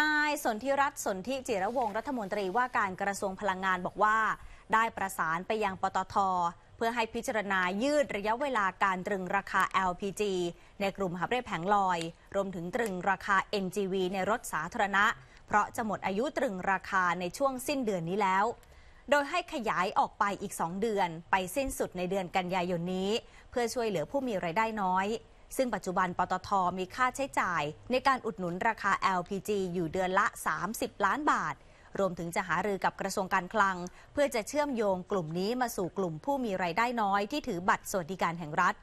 นายสนธิรัตน์สนธิจิรวงรัฐมนตรีว่าการกระทรวงพลังงานบอกว่า ได้ประสานไปยังปตท เพื่อให้พิจารณายืดระยะเวลาการตรึงราคา LPG ในกลุ่มหับเร่แผงลอย รวมถึงตรึงราคา NGV ในรถสาธารณะ เพราะจะหมดอายุตรึงราคาในช่วงสิ้นเดือนนี้แล้ว โดยให้ขยายออกไปอีก 2 เดือน ไปสิ้นสุดในเดือนกันยายนนี้ เพื่อช่วยเหลือผู้มีไรายได้น้อยซึ่งปัจจุบันปตท มีค่าใช้จ่ายในการอุดหนุนราคา LPG อยู่เดือนละ 30 ล้านบาท รวมถึงจะหารือกับกระทรวงการคลัง เพื่อจะเชื่อมโยงกลุ่มนี้มาสู่กลุ่มผู้มีไรายได้น้อยที่ถือบัตรสวัสดิการแห่งรัฐ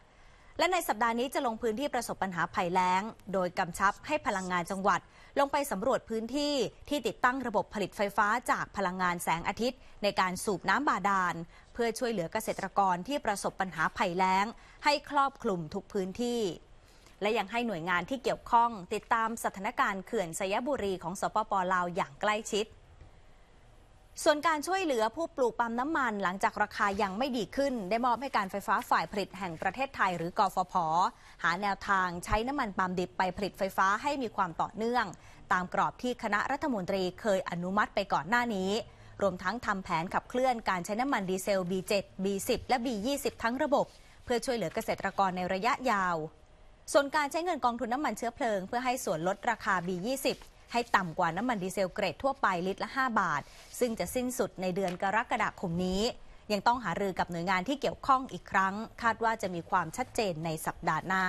และในสัปดาห์นี้จะลงพื้นที่ประสบปัญหาภัยแล้ง โดยกำชับให้พลังงานจังหวัด ลงไปสำรวจพื้นที่ที่ติดตั้งระบบผลิตไฟฟ้าจากพลังงานแสงอาทิตย์ ในการสูบน้ำบาดาลพื่อช่วยเหลือเกษตรกรที่ประสบปัญหาภัยแล้ง ให้ครอบคลุมทุกพื้นที่ และยังให้หน่วยงานที่เกี่ยวข้อง ติดตามสถานการณ์เขื่อนสยบุรีของสปปลาวอย่างใกล้ชิด ส่วนการช่วยเหลือผู้ปลูกปั๊มน้ำมันหลังจากราคายังไม่ดีขึ้น ได้มอบให้การไฟฟ้าฝ่ายผลิตแห่งประเทศไทยหรือกฟผหาแนวทางใช้น้ำมันปั๊มดิบไปผลิตไฟฟ้าให้มีความต่อเนื่อง ตามกรอบที่คณะรัฐมนตรีเคยอนุมัติไปก่อนหน้านี้รวมทั้งทำแผนขับเคลื่อนการใช้น้ำมันดีเซล B7 B10 และ B20 ทั้งระบบเพื่อช่วยเหลือเกษตรกรในระยะยาว ส่วนการใช้เงินกองทุนน้ำมันเชื้อเพลิงเพื่อให้ส่วนลดราคา B20 ให้ต่ำกว่าน้ำมันดีเซลเกรดทั่วไปลิตรละ 5 บาท ซึ่งจะสิ้นสุดในเดือนกรกฎาคมนี้ ยังต้องหารือกับหน่วยงานที่เกี่ยวข้องอีกครั้ง คาดว่าจะมีความชัดเจนในสัปดาห์หน้า